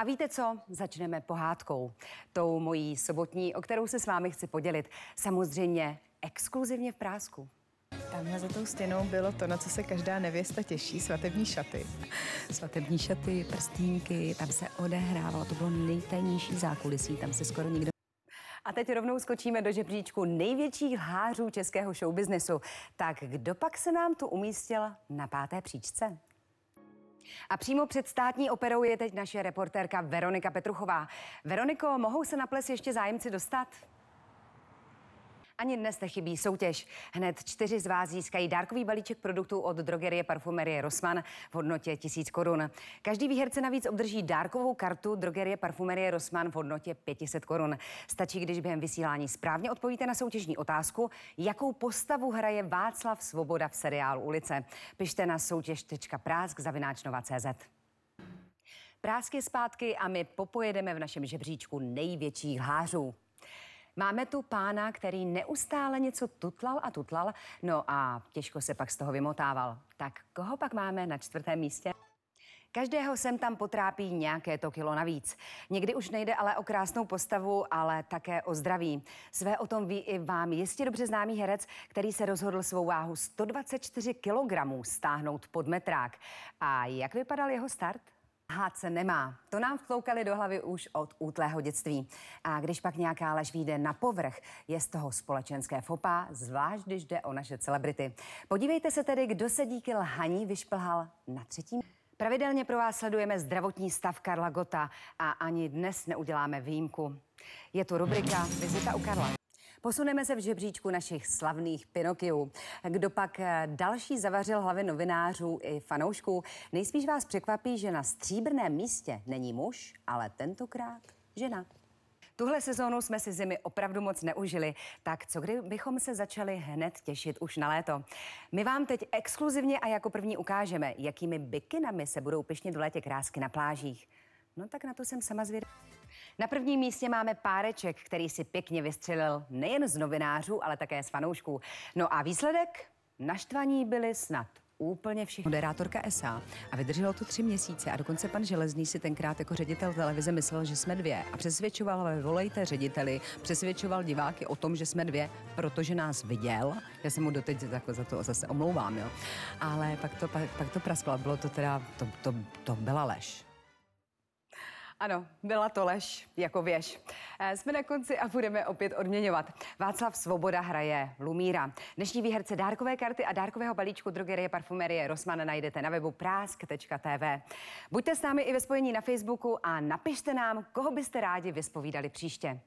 A víte co? Začneme pohádkou. Tou mojí sobotní, o kterou se s vámi chci podělit. Samozřejmě exkluzivně v prásku. Tamhle za tou stěnou bylo to, na co se každá nevěsta těší, svatební šaty. Svatební šaty, prstínky, tam se odehrávalo, to bylo nejtajnější zákulisí, tam se skoro nikdo a teď rovnou skočíme do žebříčku největších hářů českého showbiznesu. Tak kdo pak se nám tu umístil na páté příčce? A přímo před státní operou je teď naše reportérka Veronika Petruchová. Veroniko, mohou se na ples ještě zájemci dostat? Ani dnes nechybí soutěž. Hned čtyři z vás získají dárkový balíček produktů od drogerie Parfumerie Rosman v hodnotě 1000 korun. Každý výherce navíc obdrží dárkovou kartu drogerie Parfumerie Rosman v hodnotě 500 korun. Stačí, když během vysílání správně odpovíte na soutěžní otázku, jakou postavu hraje Václav Svoboda v seriálu Ulice. Pište na soutěž.prásk zavináčnova Prásky zpátky a my popojedeme v našem žebříčku největších hářů. Máme tu pána, který neustále něco tutlal a tutlal, no a těžko se pak z toho vymotával. Tak koho pak máme na čtvrtém místě? Každého sem tam potrápí nějaké to kilo navíc. Někdy už nejde ale o krásnou postavu, ale také o zdraví. Své o tom ví i vám jistě dobře známý herec, který se rozhodl svou váhu 124 kg stáhnout pod metrák. A jak vypadal jeho start? se nemá. To nám vtloukali do hlavy už od útlého dětství. A když pak nějaká lež vyjde na povrch, je z toho společenské fopa, zvlášť když jde o naše celebrity. Podívejte se tedy, kdo se díky lhaní vyšplhal na třetím. Pravidelně pro vás sledujeme zdravotní stav Karla Gota a ani dnes neuděláme výjimku. Je tu rubrika Vizita u Karla. Posuneme se v žebříčku našich slavných Pinokiů. Kdo pak eh, další zavařil hlavy novinářů i fanoušků, nejspíš vás překvapí, že na stříbrném místě není muž, ale tentokrát žena. Tuhle sezónu jsme si zimy opravdu moc neužili, tak co kdybychom se začali hned těšit už na léto? My vám teď exkluzivně a jako první ukážeme, jakými bikinami se budou pišnit v létě krásky na plážích. No tak na to jsem sama zvědavá. Na prvním místě máme páreček, který si pěkně vystřelil nejen z novinářů, ale také z fanoušků. No a výsledek? Naštvaní byli snad úplně všichni. Moderátorka SA a vydrželo to tři měsíce a dokonce pan Železný si tenkrát jako ředitel televize myslel, že jsme dvě a přesvědčoval ve volejte řediteli, přesvědčoval diváky o tom, že jsme dvě, protože nás viděl. Já se mu doteď jako za to zase omlouvám, jo. Ale pak to, pak, pak to prasklo bylo to teda, to, to, to byla lež. Ano, byla to lež jako věž. Eh, jsme na konci a budeme opět odměňovat. Václav Svoboda hraje Lumíra. Dnešní výherce dárkové karty a dárkového balíčku drogerie parfumerie Rosman najdete na webu prásk.tv. Buďte s námi i ve spojení na Facebooku a napište nám, koho byste rádi vyspovídali příště.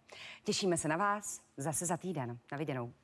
Těšíme se na vás zase za týden. Na viděnou.